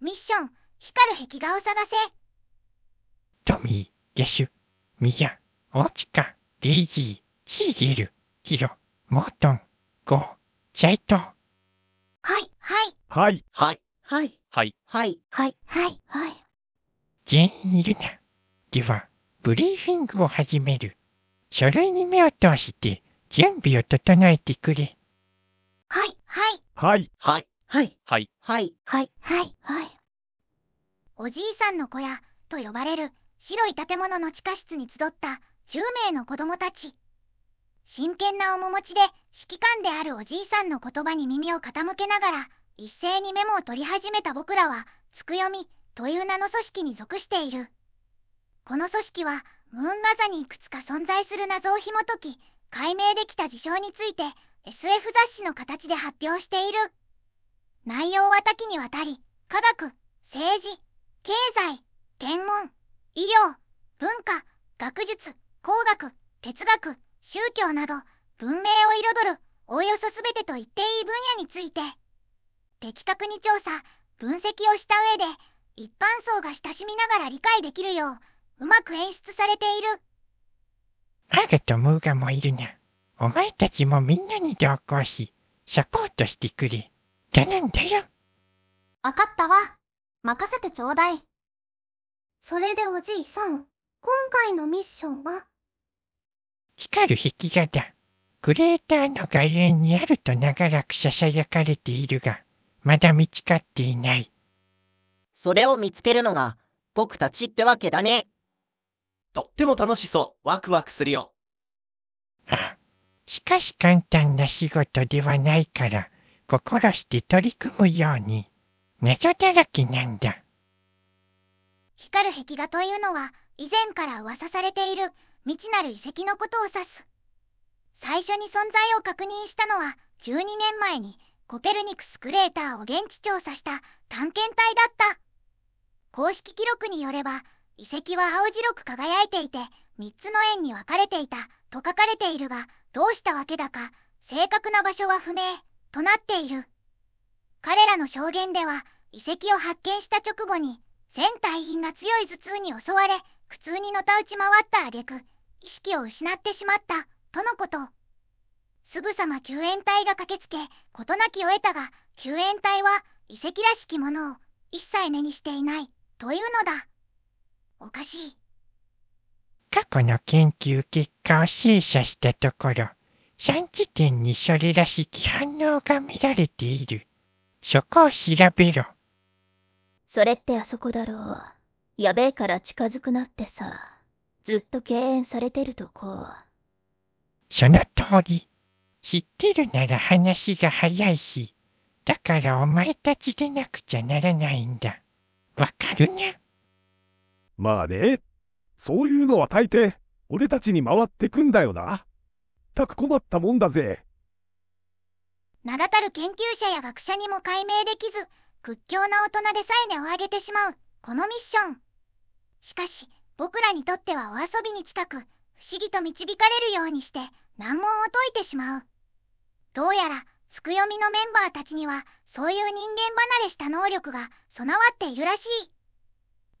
ミッション、光る壁画を探せ。トミー、ゲシュ、ミヤ、オチカ、デイジー、シーゲル、ヒロ、モートン、ゴー、ジャイト。はい、はい。はい。はい。はい。はい。はい。はい。はい。はい。全員いるな。では、ブリーフィングを始める。書類に目を通して準備を整えてくれ。はい。はい。はい。はい。はい。はい。はい。はい。はい。はい。おじいさんの小屋と呼ばれる白い建物の地下室に集った10名の子供たち。真剣な面持ちで指揮官であるおじいさんの言葉に耳を傾けながら一斉にメモを取り始めた僕らはつくよみという名の組織に属している。この組織はムーンガザにいくつか存在する謎を紐解き解明できた事象について SF 雑誌の形で発表している。内容は多岐にわたり、科学、政治、経済、天文、医療、文化、学術、工学、哲学、宗教など、文明を彩る、おおよそ全てと言っていい分野について、的確に調査、分析をした上で、一般層が親しみながら理解できるよう、うまく演出されている。あるとムーガもいるな。お前たちもみんなに同行し、サポートしてくれ。じゃなんだよ。わかったわ。任せてちょうだい。それでおじいさん、今回のミッションは光る壁画だ。クレーターの外縁にあると長らく囁かれているが、まだ見つかっていない。それを見つけるのが、僕たちってわけだね。とっても楽しそう。ワクワクするよ。あ、しかし簡単な仕事ではないから、心して取り組むように謎だらけなんだ光る壁画というのは以前から噂されている未知なる遺跡のことを指す最初に存在を確認したのは12年前にコペルニクスクレーターを現地調査した探検隊だった公式記録によれば遺跡は青白く輝いていて3つの円に分かれていたと書かれているがどうしたわけだか正確な場所は不明となっている彼らの証言では遺跡を発見した直後に全隊員が強い頭痛に襲われ苦痛にのたうち回った挙句意識を失ってしまったとのことすぐさま救援隊が駆けつけ事なきを得たが救援隊は遺跡らしきものを一切目にしていないというのだおかしい過去の研究結果を審査したところ3地点にそれらしき反応が見られている。そこを調べろ。それってあそこだろう。やべえから近づくなってさ。ずっと敬遠されてるとこ。その通り。知ってるなら話が早いし、だからお前たちでなくちゃならないんだ。わかるな。まあね。そういうのは大抵、俺たちに回ってくんだよな。全く困ったもんだぜ名だたる研究者や学者にも解明できず屈強な大人でさえ根を上げてしまうこのミッションしかし僕らにとってはお遊びに近く不思議と導かれるようにして難問を解いてしまうどうやらつくよみのメンバーたちにはそういう人間離れした能力が備わっているらし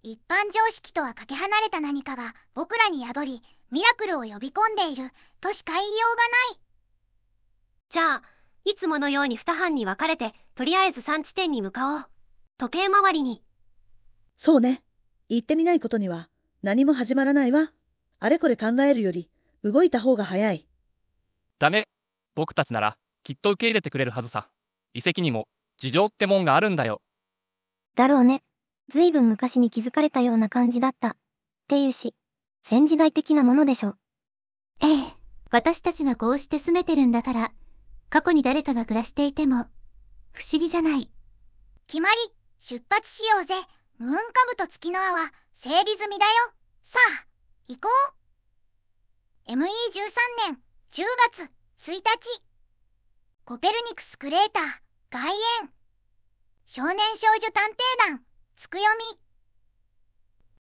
い一般常識とはかけ離れた何かが僕らに宿りミラクルを呼び込んでいるとしか言いようがないじゃあいつものように2班に分かれてとりあえず3地点に向かおう時計回りにそうね行ってみないことには何も始まらないわあれこれ考えるより動いた方が早いだね僕たちならきっと受け入れてくれるはずさ遺跡にも事情ってもんがあるんだよだろうねずいぶん昔に気づかれたような感じだったっていうし戦時外的なものでしょ。ええ、私たちがこうして住めてるんだから、過去に誰かが暮らしていても、不思議じゃない。決まり、出発しようぜ。ムーンカブと月の輪は整備済みだよ。さあ、行こう。ME13 年10月1日。コペルニクスクレーター、外苑。少年少女探偵団、つくよみ。